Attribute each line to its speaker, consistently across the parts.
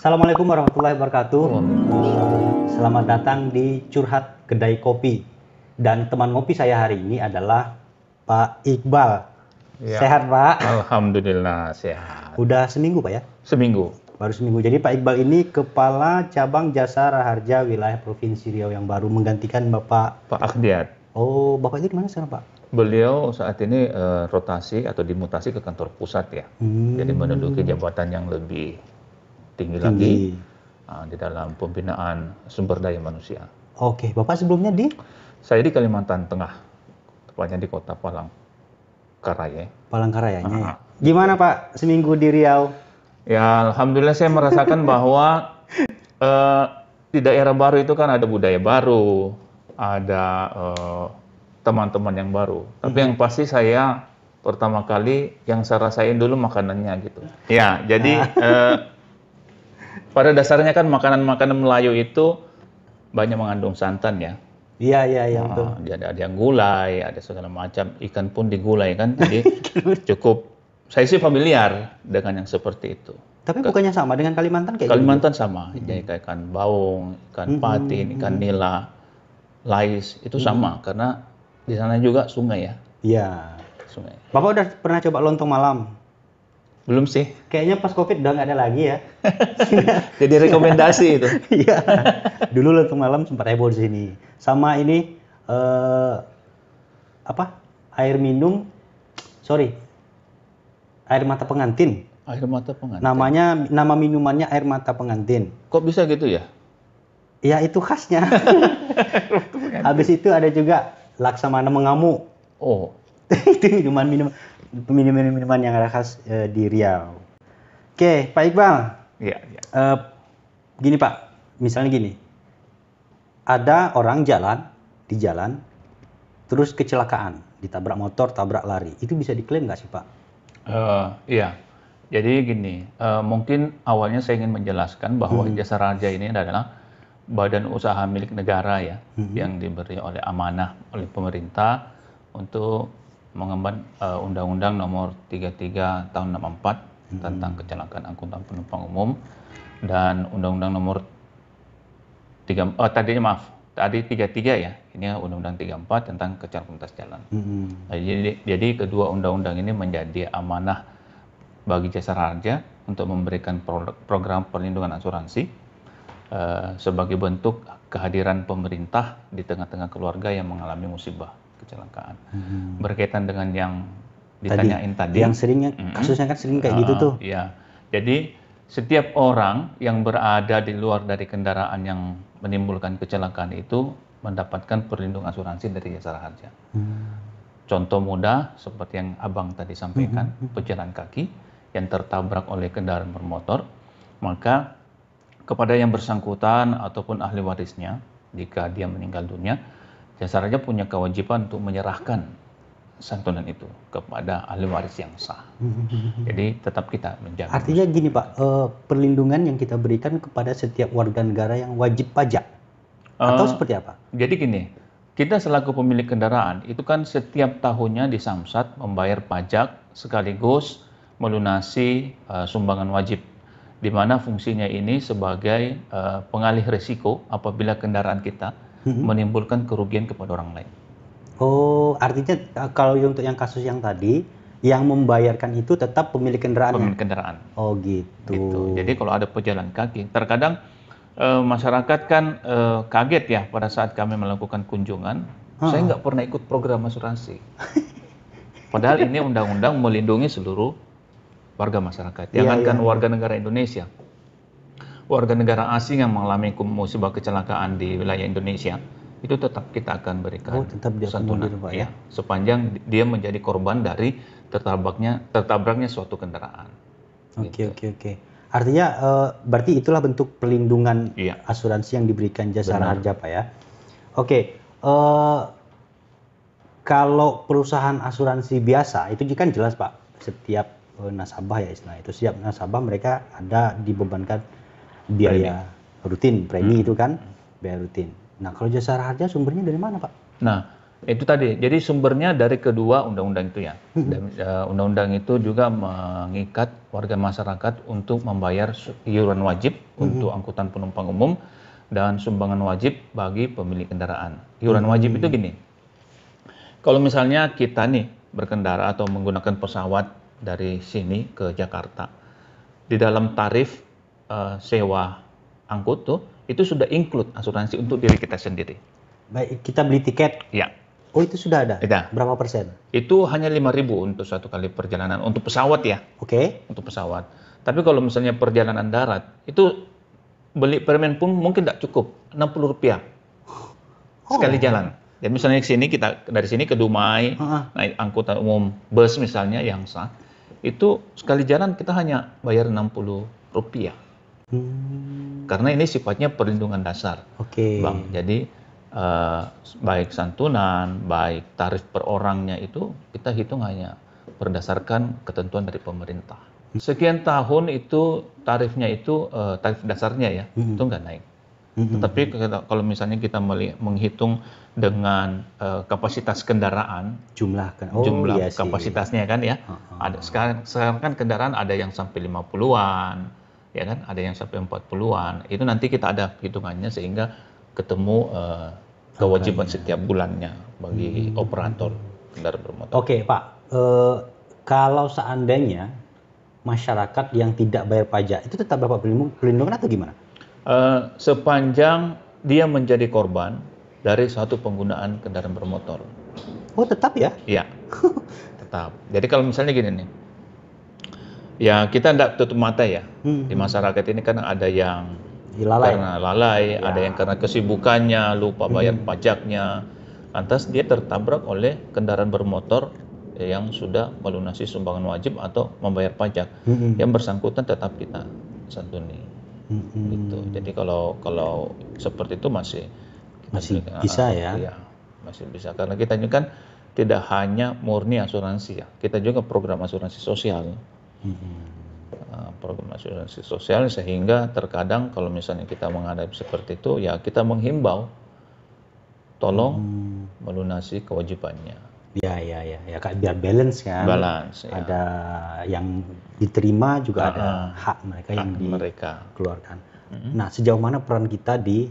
Speaker 1: Assalamualaikum warahmatullahi wabarakatuh. Selamat datang di curhat kedai kopi. Dan teman kopi saya hari ini adalah Pak Iqbal.
Speaker 2: Ya. Sehat Pak? Alhamdulillah sehat.
Speaker 1: Udah seminggu Pak ya? Seminggu. Baru seminggu. Jadi Pak Iqbal ini kepala cabang jasa raharja wilayah provinsi Riau yang baru menggantikan Bapak.
Speaker 2: Pak Akhdiat.
Speaker 1: Oh, Bapak itu di mana sekarang Pak?
Speaker 2: Beliau saat ini uh, rotasi atau dimutasi ke kantor pusat ya. Hmm. Jadi menduduki jabatan yang lebih tinggi, tinggi. lagi uh, di dalam pembinaan sumber daya manusia. Oke, Bapak sebelumnya di? Saya di Kalimantan Tengah, tepatnya di kota Palangkaraya. Palangkaraya. uh -huh.
Speaker 1: Gimana Pak seminggu di Riau?
Speaker 2: Ya, Alhamdulillah saya merasakan bahwa uh, di daerah baru itu kan ada budaya baru, ada eh, teman-teman uh, yang baru. Tapi mhm. yang pasti saya pertama kali yang saya rasain dulu makanannya gitu. Ya, jadi uh, pada dasarnya kan makanan-makanan Melayu itu banyak mengandung santan ya.
Speaker 1: Iya iya iya nah,
Speaker 2: Ada ada yang gulai, ada segala macam ikan pun digulai kan. Jadi cukup saya sih familiar dengan yang seperti itu. Tapi bukannya sama dengan Kalimantan kayak Kalimantan gitu? sama. Hmm. Jadi kayak ikan baung, ikan hmm, patin, hmm, ikan hmm. nila, lais itu hmm. sama karena di sana juga sungai ya. Iya. Sungai.
Speaker 1: Bapak udah pernah coba lontong malam? Belum sih. Kayaknya pas Covid udah nggak ada lagi ya. Jadi rekomendasi itu. Iya. Dulu Lentung Malam sempat heboh di sini. Sama ini uh, apa? Air minum sorry. Air mata pengantin.
Speaker 2: Air mata pengantin.
Speaker 1: Namanya nama minumannya air mata pengantin.
Speaker 2: Kok bisa gitu ya?
Speaker 1: Ya itu khasnya. Habis itu ada juga laksamana mengamuk. Oh. itu minuman minuman minuman-minuman yang ada khas uh, di Riau. Oke, Pak Iqbal. Iya. Ya. Uh, gini Pak, misalnya gini, ada orang jalan di jalan, terus kecelakaan, ditabrak motor, tabrak lari, itu bisa diklaim nggak sih Pak?
Speaker 2: Uh, iya. Jadi gini, uh, mungkin awalnya saya ingin menjelaskan bahwa hmm. jasa raja ini adalah badan usaha milik negara ya, hmm. yang diberi oleh amanah oleh pemerintah untuk mengemban uh, Undang-Undang Nomor 33 Tahun 64 hmm. tentang kecelakaan angkutan penumpang umum dan Undang-Undang Nomor 3 oh tadinya maaf tadi 33 ya ini Undang-Undang 34 tentang kecelakaan lintas jalan. Hmm. Nah, jadi jadi kedua undang-undang ini menjadi amanah bagi jasa raja untuk memberikan produk, program perlindungan asuransi uh, sebagai bentuk kehadiran pemerintah di tengah-tengah keluarga yang mengalami musibah kecelakaan hmm. berkaitan dengan yang ditanyain tadi, tadi. yang seringnya hmm. kasusnya
Speaker 1: kan sering kayak uh, gitu ah, tuh
Speaker 2: ya jadi setiap orang yang berada di luar dari kendaraan yang menimbulkan kecelakaan itu mendapatkan perlindungan asuransi dari jasa harja hmm. contoh mudah seperti yang abang tadi sampaikan hmm, hmm, hmm. pejalan kaki yang tertabrak oleh kendaraan bermotor maka kepada yang bersangkutan ataupun ahli warisnya jika dia meninggal dunia jasa raja punya kewajiban untuk menyerahkan santunan itu kepada ahli waris yang sah. Jadi tetap kita menjaga.
Speaker 1: Artinya gini Pak, eh, perlindungan yang kita berikan kepada setiap warga negara yang wajib pajak
Speaker 2: atau uh, seperti apa? Jadi gini, kita selaku pemilik kendaraan itu kan setiap tahunnya di Samsat membayar pajak sekaligus melunasi uh, sumbangan wajib di mana fungsinya ini sebagai uh, pengalih risiko apabila kendaraan kita Mm-hmm. menimbulkan kerugian kepada orang lain.
Speaker 1: Oh, artinya eh, kalau untuk yang kasus yang tadi, yang membayarkan itu tetap pemilik kendaraan. Pemilik
Speaker 2: kendaraan. Oh gitu. gitu. Jadi kalau ada pejalan kaki, terkadang e, masyarakat kan e, kaget ya pada saat kami melakukan kunjungan, ha. saya nggak pernah ikut program asuransi. Padahal ini undang-undang melindungi seluruh warga masyarakat, iya, jangankan ya, ya. warga negara Indonesia warga negara asing yang mengalami musibah kecelakaan di wilayah Indonesia itu tetap kita akan berikan oh, tetap dia santunan Pak, ya? ya sepanjang dia menjadi korban dari tertabraknya tertabraknya suatu kendaraan.
Speaker 1: Oke gitu. oke oke. Artinya uh, berarti itulah bentuk pelindungan iya. asuransi yang diberikan jasa harja Pak ya. Oke. Uh, kalau perusahaan asuransi biasa itu kan jelas Pak setiap eh, nasabah ya istilah itu setiap nasabah mereka ada dibebankan biaya premi. rutin premi hmm. itu kan biaya rutin. Nah kalau jasa raharja sumbernya dari mana pak? Nah
Speaker 2: itu tadi jadi sumbernya dari kedua undang-undang itu ya hmm. eh, undang-undang itu juga mengikat warga masyarakat untuk membayar iuran wajib hmm. untuk angkutan penumpang umum dan sumbangan wajib bagi pemilik kendaraan iuran hmm. wajib itu gini kalau misalnya kita nih berkendara atau menggunakan pesawat dari sini ke Jakarta di dalam tarif uh, sewa angkut tuh itu sudah include asuransi untuk diri kita sendiri. Baik, kita beli tiket. Ya. Oh itu sudah ada. Ya. Berapa persen? Itu hanya 5.000 untuk satu kali perjalanan untuk pesawat ya. Oke. Okay. Untuk pesawat. Tapi kalau misalnya perjalanan darat itu beli permen pun mungkin tidak cukup, 60 rupiah
Speaker 1: oh. sekali jalan.
Speaker 2: Jadi misalnya sini kita dari sini ke Dumai uh-huh. naik angkutan umum bus misalnya yang sah itu sekali jalan kita hanya bayar 60 rupiah. Karena ini sifatnya perlindungan dasar. Okay. Bang, jadi eh, baik santunan, baik tarif per orangnya itu kita hitung hanya berdasarkan ketentuan dari pemerintah. Sekian tahun itu tarifnya itu eh, tarif dasarnya ya, hmm. itu nggak naik. Hmm. Tetapi kalau misalnya kita menghitung dengan uh, kapasitas kendaraan, jumlah kan, oh, jumlah iya kapasitasnya kan ya. Ada sekarang sekarang kan kendaraan ada yang sampai 50-an, ya kan ada yang sampai 40-an itu nanti kita ada hitungannya sehingga ketemu uh, kewajiban Akhirnya. setiap bulannya bagi hmm. operator kendaraan bermotor. Oke okay, Pak,
Speaker 1: uh, kalau seandainya masyarakat yang tidak bayar pajak itu tetap dapat perlindungan atau
Speaker 2: gimana? Uh, sepanjang dia menjadi korban dari suatu penggunaan kendaraan bermotor. Oh tetap ya? Iya, tetap. Jadi kalau misalnya gini nih, ya kita tidak tutup mata ya hmm. di masyarakat ini kan ada yang Dilalai. karena lalai, ya. ada yang karena kesibukannya lupa bayar hmm. pajaknya, lantas dia tertabrak oleh kendaraan bermotor yang sudah melunasi sumbangan wajib atau membayar pajak. Hmm. Yang bersangkutan tetap kita santuni. Hmm. Gitu. Jadi kalau kalau seperti itu masih masih kita, ah, bisa ya. ya. Masih bisa karena kita ini kan tidak hanya murni asuransi ya. Kita juga program asuransi sosial. Mm-hmm. Ah, program asuransi sosial sehingga terkadang kalau misalnya kita menghadapi seperti itu ya kita menghimbau tolong hmm. melunasi kewajibannya ya ya ya ya biar balance
Speaker 1: kan balance ya. ada yang diterima juga uh, ada ah, ah. hak mereka hak yang dikeluarkan. mereka. keluarkan hmm. nah sejauh mana peran
Speaker 2: kita di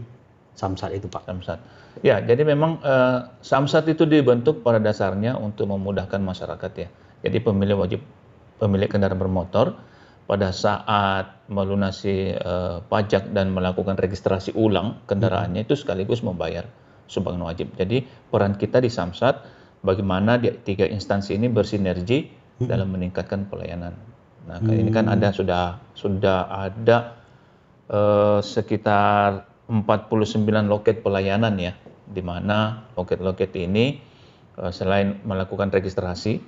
Speaker 2: samsat itu pak samsat ya jadi memang uh, samsat itu dibentuk pada dasarnya untuk memudahkan masyarakat ya jadi pemilih wajib pemilik kendaraan bermotor pada saat melunasi uh, pajak dan melakukan registrasi ulang kendaraannya itu sekaligus membayar sumbangan wajib. Jadi peran kita di Samsat bagaimana di, tiga instansi ini bersinergi hmm. dalam meningkatkan pelayanan. Nah, hmm. ini kan ada hmm. sudah sudah ada uh, sekitar 49 loket pelayanan ya di mana loket-loket ini eh, selain melakukan registrasi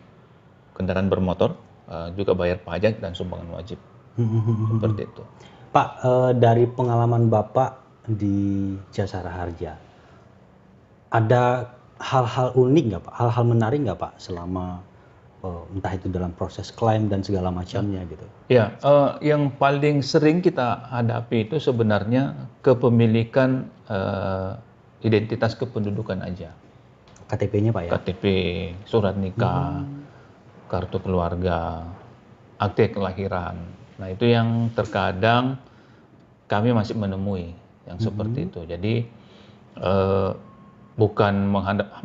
Speaker 2: kendaraan bermotor Eh, juga bayar pajak dan sumbangan wajib.
Speaker 1: Seperti
Speaker 2: itu. Pak,
Speaker 1: eh, dari pengalaman Bapak di Jasara Harja, ada hal-hal unik nggak Pak? Hal-hal menarik nggak Pak selama eh, entah itu dalam proses klaim dan segala macamnya gitu?
Speaker 2: Ya, yang paling sering kita hadapi itu sebenarnya kepemilikan identitas kependudukan aja. KTP-nya Pak ya? KTP, surat nikah. Hmm kartu keluarga, akte kelahiran. Nah, itu yang terkadang kami masih menemui yang mm -hmm. seperti itu. Jadi eh, bukan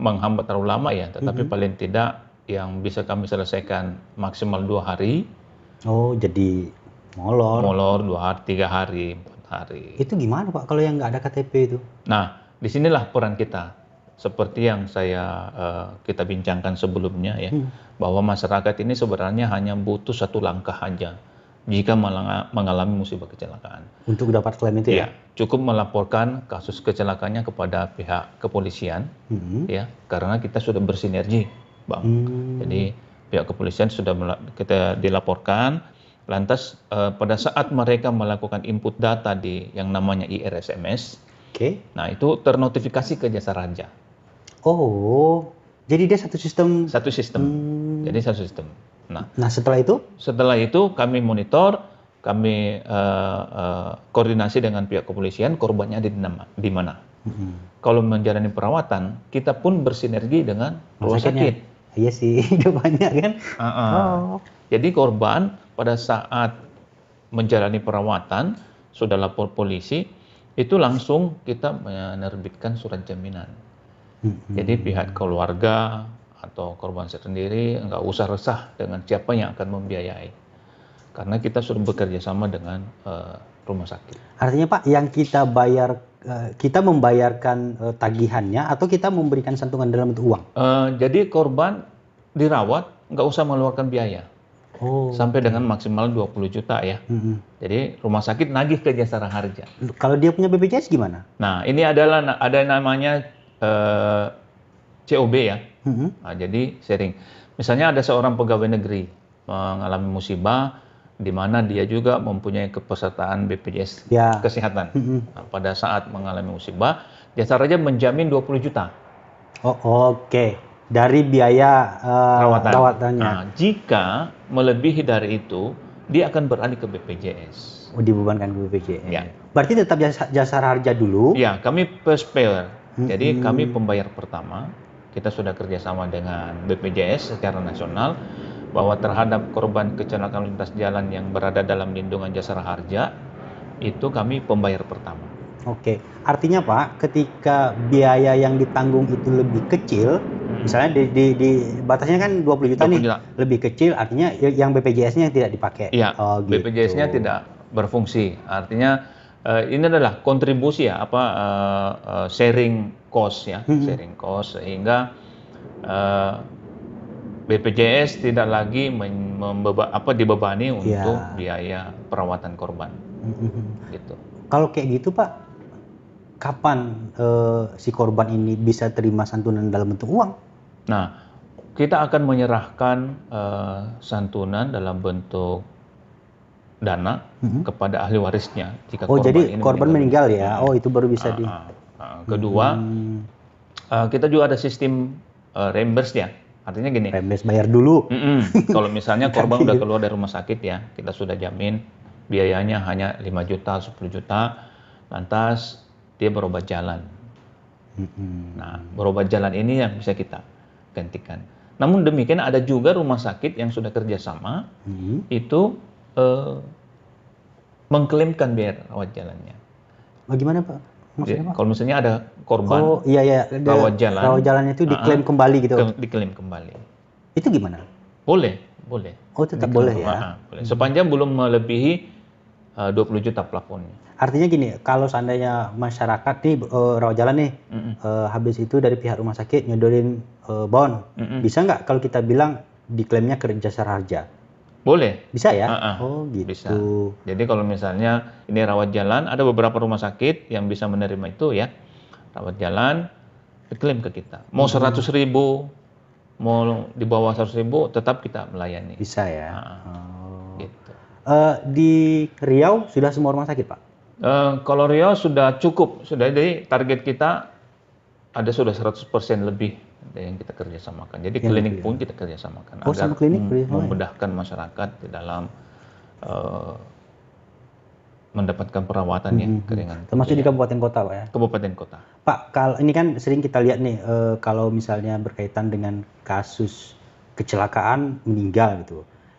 Speaker 2: menghambat terlalu lama ya, tetapi mm -hmm. paling tidak yang bisa kami selesaikan maksimal dua hari. Oh, jadi molor. Molor dua hari, tiga hari, empat hari. Itu
Speaker 1: gimana Pak kalau yang nggak ada KTP itu?
Speaker 2: Nah, disinilah peran kita seperti yang saya uh, kita bincangkan sebelumnya ya hmm. bahwa masyarakat ini sebenarnya hanya butuh satu langkah aja jika mengalami musibah kecelakaan.
Speaker 1: Untuk dapat klaim itu ya. ya
Speaker 2: cukup melaporkan kasus kecelakaannya kepada pihak kepolisian hmm. ya karena kita sudah bersinergi, Bang. Hmm. Jadi pihak kepolisian sudah kita dilaporkan lantas uh, pada saat mereka melakukan input data di yang namanya IRSMS Oke. Okay. Nah, itu ternotifikasi ke jasa raja. Oh, jadi dia satu sistem. Satu sistem. Hmm. Jadi satu sistem. Nah,
Speaker 1: nah setelah itu?
Speaker 2: Setelah itu kami monitor, kami uh, uh, koordinasi dengan pihak kepolisian korbannya ada di, mana. Hmm. Kalau menjalani perawatan, kita pun bersinergi dengan rumah sakit.
Speaker 1: Iya sih, banyak kan.
Speaker 2: Uh -uh. Oh. Jadi korban pada saat menjalani perawatan sudah lapor polisi, itu langsung kita menerbitkan surat jaminan. Mm-hmm. jadi pihak keluarga atau korban sendiri nggak usah resah dengan siapa yang akan membiayai karena kita sudah bekerja sama dengan uh, rumah sakit.
Speaker 1: Artinya Pak, yang kita bayar eh, kita membayarkan eh, tagihannya atau kita memberikan santunan dalam bentuk uang?
Speaker 2: Uh, jadi korban dirawat nggak usah mengeluarkan biaya. Oh, sampai okay. dengan maksimal 20 juta ya. Mm -hmm. Jadi rumah sakit nagih ke jasa harja.
Speaker 1: Kalau dia punya BPJS gimana?
Speaker 2: Nah, ini adalah ada namanya uh, eh, COB ya. Mm-hmm. Nah, jadi sharing. Misalnya ada seorang pegawai negeri mengalami musibah di mana dia juga mempunyai kepesertaan BPJS ya. kesehatan. Mm-hmm. Nah, pada saat mengalami musibah, jasa raja menjamin 20 juta.
Speaker 1: Oh, oke. Okay. Dari biaya uh, rawatan. rawatannya. Nah,
Speaker 2: jika melebihi dari itu, dia akan beralih ke BPJS. Oh, dibebankan ke BPJS. Ya.
Speaker 1: Berarti tetap jasa, jasa harja dulu.
Speaker 2: Ya, kami perspayer jadi kami pembayar pertama, kita sudah kerjasama dengan BPJS secara nasional bahwa terhadap korban kecelakaan lintas jalan yang berada dalam lindungan jasa harja itu kami pembayar pertama.
Speaker 1: Oke, artinya Pak, ketika biaya yang ditanggung itu lebih kecil, hmm. misalnya di, di, di batasnya kan 20 juta 20 nih, juta. lebih kecil artinya yang BPJS-nya tidak dipakai. Iya,
Speaker 2: oh, gitu. BPJS-nya tidak berfungsi. Artinya uh, ini adalah kontribusi ya apa uh, uh, sharing cost ya hmm. sharing cost sehingga uh, BPJS tidak lagi membeba, apa dibebani iya. untuk ya. biaya perawatan korban
Speaker 1: hmm.
Speaker 2: gitu kalau kayak gitu pak kapan
Speaker 1: uh, si korban ini bisa terima santunan dalam bentuk uang
Speaker 2: nah kita akan menyerahkan uh, santunan dalam bentuk dana hmm. kepada ahli warisnya jika oh korban jadi ini korban meninggal,
Speaker 1: meninggal ya oh itu baru bisa uh, di uh,
Speaker 2: uh. kedua hmm. uh, kita juga ada sistem uh, reimburse ya artinya gini reimburse bayar dulu mm -mm. kalau misalnya korban udah keluar dari rumah sakit ya kita sudah jamin biayanya hanya 5 juta 10 juta lantas dia berobat jalan nah berobat jalan ini yang bisa kita gantikan namun demikian ada juga rumah sakit yang sudah kerjasama hmm. itu Eh, mengklaimkan biaya rawat jalannya. Bagaimana Pak? Maksudnya, iya, Pak? Kalau misalnya ada korban oh, iya, iya. Ada rawat jalan, rawat jalannya itu diklaim uh, -uh kembali gitu. Diklaim kembali. Itu gimana? Boleh, boleh. Oh tetap diklaim boleh ya. Uh, boleh. Sepanjang belum melebihi eh, uh, 20 juta plafonnya.
Speaker 1: Artinya gini, kalau seandainya masyarakat nih uh, rawat jalan nih mm -mm. Uh, habis itu dari pihak rumah sakit nyodorin uh, bon, mm -mm. bisa nggak kalau kita bilang diklaimnya kerja jasa
Speaker 2: harja? Boleh. Bisa ya? Uh-uh. Oh gitu. Bisa. Jadi kalau misalnya ini rawat jalan, ada beberapa rumah sakit yang bisa menerima itu ya. Rawat jalan, diklaim ke kita. Mau hmm. seratus 100 ribu, mau di bawah seratus ribu, tetap kita melayani. Bisa ya? Uh-uh. Oh. Gitu.
Speaker 1: Uh, di Riau sudah semua rumah sakit Pak?
Speaker 2: Uh, kalau Riau sudah cukup. Sudah jadi target kita ada sudah 100% lebih ada yang kita kerjasamakan. Jadi yang klinik pun ya. kita kerjasamakan oh, agar sama klinik, ya? memudahkan masyarakat di dalam uh, mendapatkan perawatan mm -hmm. yang mm-hmm. keringan. Termasuk ya. di iya. kabupaten kota, Pak ya. Kabupaten kota.
Speaker 1: Pak, kalau ini kan sering kita lihat nih uh, kalau misalnya berkaitan dengan kasus kecelakaan meninggal gitu.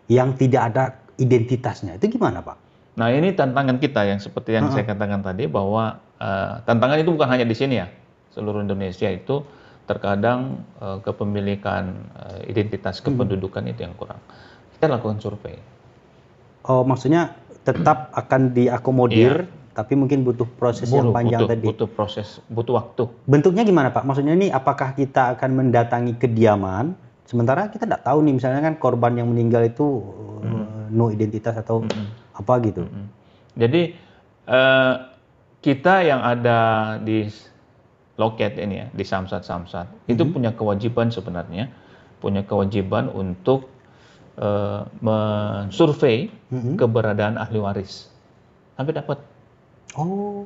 Speaker 1: Yang tidak ada identitasnya. Itu gimana, Pak?
Speaker 2: Nah, ini tantangan kita yang seperti yang uh -huh. saya katakan tadi bahwa uh, tantangan itu bukan hanya di sini ya. Seluruh Indonesia itu terkadang uh, kepemilikan uh, identitas hmm. kependudukan hmm. itu yang kurang. Kita lakukan survei.
Speaker 1: Oh, maksudnya tetap akan diakomodir, iya. tapi mungkin butuh proses yang panjang butuh, tadi.
Speaker 2: Butuh proses, butuh waktu.
Speaker 1: Bentuknya gimana Pak? Maksudnya ini apakah kita akan mendatangi kediaman? Sementara kita tidak tahu nih, misalnya kan korban yang meninggal itu hmm. no identitas atau hmm. apa gitu. Hmm.
Speaker 2: Jadi uh, kita yang ada di loket ini ya di samsat samsat hmm. itu mhm. punya kewajiban sebenarnya punya kewajiban untuk uh, eh, mensurvei hmm. keberadaan ahli waris sampai dapat oh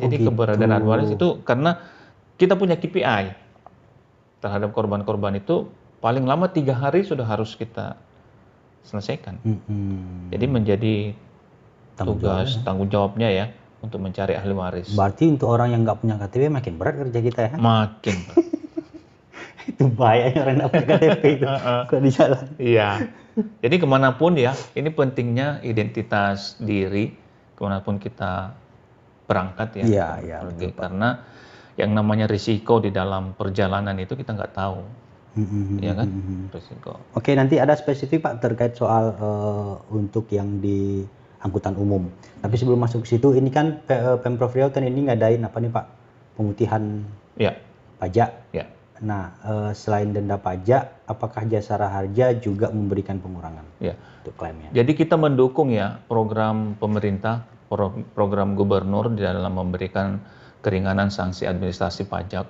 Speaker 1: jadi oh gitu. keberadaan ahli gitu. waris itu
Speaker 2: karena kita punya KPI terhadap korban-korban itu paling lama tiga hari sudah harus kita selesaikan.
Speaker 1: Hmm.
Speaker 2: Jadi menjadi tugas jawabnya. tanggung jawabnya ya untuk mencari ahli waris. Berarti
Speaker 1: untuk orang yang nggak punya KTP makin berat kerja kita
Speaker 2: ya? Makin.
Speaker 1: itu bahayanya orang nggak punya KTP itu kalau di jalan.
Speaker 2: Iya. Jadi kemanapun ya, ini pentingnya identitas diri kemanapun kita berangkat ya. Iya, iya. Karena yang namanya risiko di dalam perjalanan itu kita nggak tahu.
Speaker 1: Mm-hmm. Iya kan?
Speaker 2: Mm-hmm. Risiko. Oke,
Speaker 1: nanti ada spesifik Pak terkait soal uh, untuk yang di angkutan umum. Tapi sebelum masuk ke situ, ini kan eh, Pemprov Riau kan ini ngadain apa nih Pak? Pemutihan
Speaker 2: ya. pajak.
Speaker 1: Ya. Nah, eh, selain denda pajak, apakah jasa harja juga memberikan pengurangan
Speaker 2: ya. untuk klaimnya? Jadi kita mendukung ya program pemerintah, program gubernur di dalam memberikan keringanan sanksi administrasi pajak.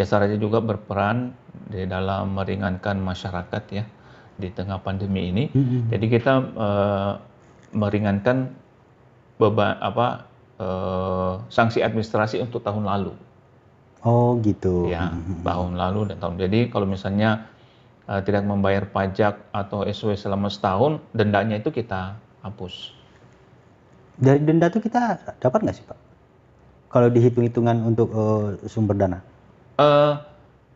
Speaker 2: Jasa raja juga berperan di dalam meringankan masyarakat ya di tengah pandemi ini. Mm-hmm. Jadi kita uh, meringankan beban apa eh, sanksi administrasi untuk tahun lalu. Oh gitu. Ya hmm, hmm, hmm. tahun lalu dan tahun. Jadi kalau misalnya eh, tidak membayar pajak atau SW selama setahun, dendanya itu kita hapus.
Speaker 1: Dari denda itu kita dapat nggak sih Pak? Kalau dihitung-hitungan untuk eh, sumber dana?
Speaker 2: Eh,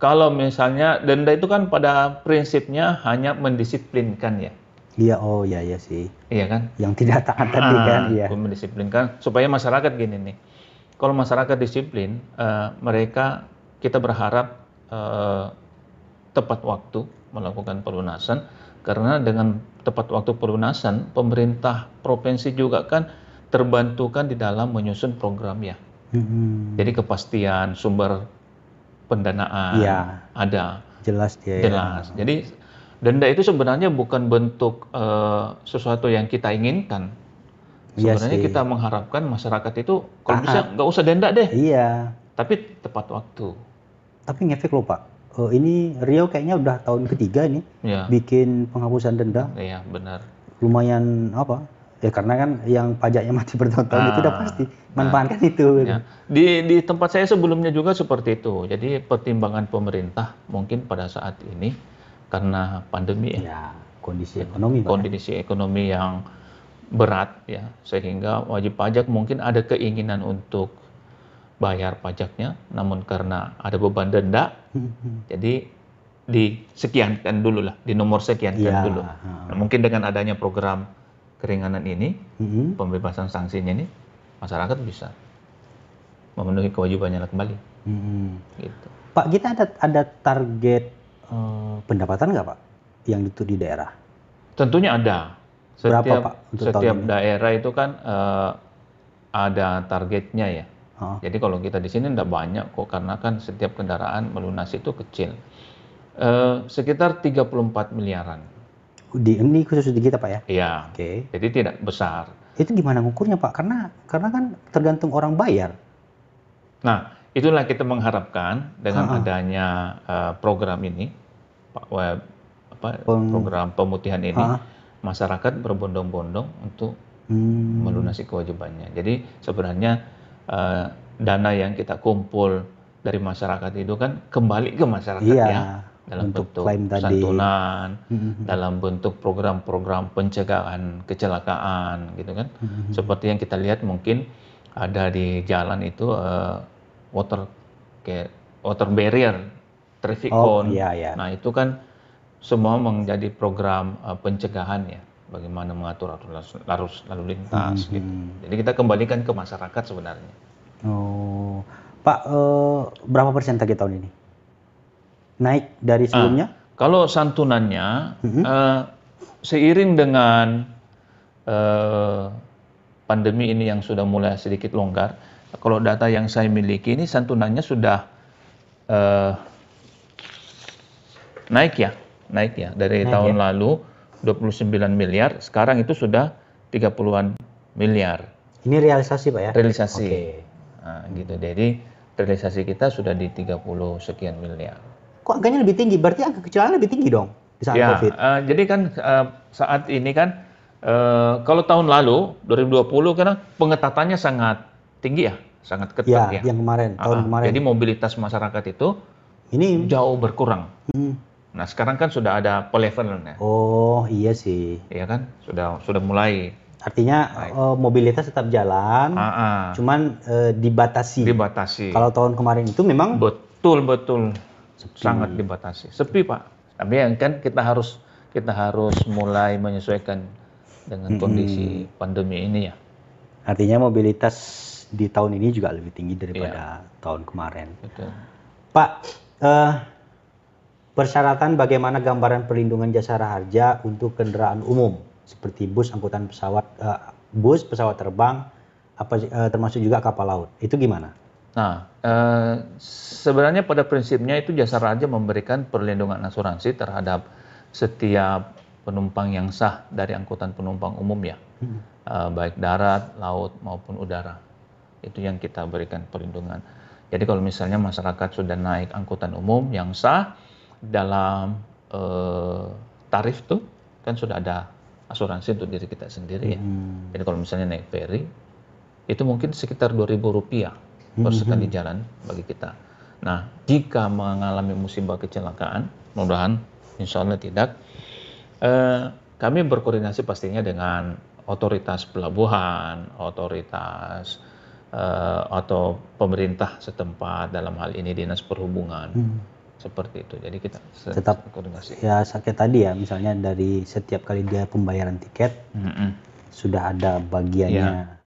Speaker 2: kalau misalnya denda itu kan pada prinsipnya hanya mendisiplinkan ya.
Speaker 1: Iya, oh iya iya sih. Iya kan? Yang tidak taat ah, tadi kan, iya.
Speaker 2: Mendisiplinkan supaya masyarakat gini nih. Kalau masyarakat disiplin, uh, mereka kita berharap uh, tepat waktu melakukan pelunasan karena dengan tepat waktu pelunasan pemerintah provinsi juga kan terbantukan di dalam menyusun program ya. Hmm. Jadi kepastian sumber pendanaan ya, ada
Speaker 1: jelas dia ya. jelas.
Speaker 2: Ya. Jadi Denda itu sebenarnya bukan bentuk uh, sesuatu yang kita inginkan.
Speaker 1: Iya sebenarnya iya kita
Speaker 2: mengharapkan masyarakat itu kalau Tahan. bisa ah, ah. nggak usah denda deh. Iya. Tapi tepat waktu.
Speaker 1: Tapi ngefek loh Pak. Uh, ini Rio kayaknya udah tahun ketiga ini ya. bikin penghapusan denda.
Speaker 2: Iya benar.
Speaker 1: Lumayan apa? ya karena kan yang pajaknya mati bertahun-tahun nah, itu udah ah, pasti
Speaker 2: manfaatkan nah, itu ya. di di tempat saya sebelumnya juga seperti itu jadi pertimbangan pemerintah mungkin pada saat ini karena pandemi ya, ya kondisi ekonomi ya. kondisi ya. ekonomi yang berat ya sehingga wajib pajak mungkin ada keinginan untuk bayar pajaknya namun karena ada beban denda jadi di disekiankan dulu lah di nomor sekiankan ya. dulu nah, mungkin dengan adanya program keringanan ini hmm. pembebasan sanksinya ini masyarakat bisa memenuhi kewajibannya kembali hmm. gitu
Speaker 1: Pak kita ada ada target Eh, pendapatan nggak Pak yang itu di
Speaker 2: daerah? Tentunya ada. Setiap, Berapa Pak? Untuk setiap tahun daerah ini? itu kan uh, ada targetnya ya. Oh. Jadi kalau kita di sini tidak banyak kok karena kan setiap kendaraan melunasi itu kecil. Uh, sekitar 34 miliaran.
Speaker 1: Di, ini khusus di kita Pak ya?
Speaker 2: Iya. Oke. Okay. Jadi tidak besar.
Speaker 1: Itu gimana ngukurnya Pak? Karena karena kan tergantung orang bayar.
Speaker 2: Nah, itulah kita mengharapkan dengan Ha-ha. adanya uh, program ini, Web apa, Pem- program pemutihan ini, Ha-ha. masyarakat berbondong-bondong untuk
Speaker 1: hmm. melunasi
Speaker 2: kewajibannya. Jadi sebenarnya uh, dana yang kita kumpul dari masyarakat itu kan kembali ke masyarakat ya, ya dalam bentuk, santunan, hmm, hmm, hmm. dalam bentuk program-program pencegahan kecelakaan gitu kan. Seperti yang kita lihat mungkin ada di jalan itu uh, water kayak water barrier, traffic oh, cone. Iya, iya. Nah, itu kan semua menjadi program uh, pencegahan ya bagaimana mengatur arus lalu, lalu lintas hmm. gitu. Jadi kita kembalikan ke masyarakat sebenarnya.
Speaker 1: Oh, Pak, uh, berapa persen target tahun ini? Naik dari ah, sebelumnya?
Speaker 2: Uh, kalau santunannya hmm. uh, seiring dengan uh, pandemi ini yang sudah mulai sedikit longgar, kalau data yang saya miliki ini santunannya sudah eh, naik ya, naik ya dari naik tahun ya. lalu 29 miliar, sekarang itu sudah 30-an miliar.
Speaker 1: Ini realisasi Pak ya?
Speaker 2: Realisasi. Okay. Nah, gitu. Jadi realisasi kita sudah di 30 sekian miliar.
Speaker 1: Kok angkanya lebih tinggi? Berarti angka kecurangan lebih tinggi dong di saat ya, COVID.
Speaker 2: Uh, eh, jadi kan uh, saat ini kan uh, kalau tahun lalu 2020 karena pengetatannya sangat tinggi ya, sangat ketat ya. ya.
Speaker 1: Yang kemarin, uh -huh. tahun kemarin. Jadi
Speaker 2: mobilitas masyarakat itu ini jauh berkurang. Hmm. Nah sekarang kan sudah ada pelevelnya.
Speaker 1: Oh iya sih. Iya kan, sudah sudah mulai. Artinya Uh, mobilitas tetap
Speaker 2: jalan, uh -huh. cuman uh, dibatasi. Dibatasi. Kalau tahun kemarin itu memang betul betul sepi. sangat dibatasi, sepi pak. Tapi yang kan kita harus kita harus mulai menyesuaikan dengan hmm. kondisi -hmm. pandemi ini ya.
Speaker 1: Artinya mobilitas di tahun ini juga lebih tinggi daripada
Speaker 2: yeah. tahun kemarin. Betul.
Speaker 1: Pak, uh, persyaratan bagaimana gambaran perlindungan jasa harja untuk kendaraan umum seperti bus, angkutan pesawat, uh, bus, pesawat terbang, apa uh, termasuk juga kapal laut. Itu gimana?
Speaker 2: Nah, eh, sebenarnya pada prinsipnya itu jasa raja memberikan perlindungan asuransi terhadap setiap penumpang yang sah dari angkutan penumpang umum ya, hmm. eh, baik darat, laut maupun udara itu yang kita berikan perlindungan. Jadi kalau misalnya masyarakat sudah naik angkutan umum yang sah dalam e, tarif tuh kan sudah ada asuransi untuk diri kita sendiri ya. Hmm. Jadi kalau misalnya naik ferry itu mungkin sekitar ribu rupiah per hmm. sekali jalan bagi kita. Nah, jika mengalami musibah kecelakaan, mudah-mudahan insya Allah tidak, e, kami berkoordinasi pastinya dengan otoritas pelabuhan, otoritas uh, atau pemerintah setempat dalam hal ini dinas perhubungan hmm. seperti itu jadi kita tetap koordinasi ya
Speaker 1: sakit tadi ya misalnya dari setiap kali dia pembayaran tiket hmm. sudah ada bagiannya
Speaker 2: ya.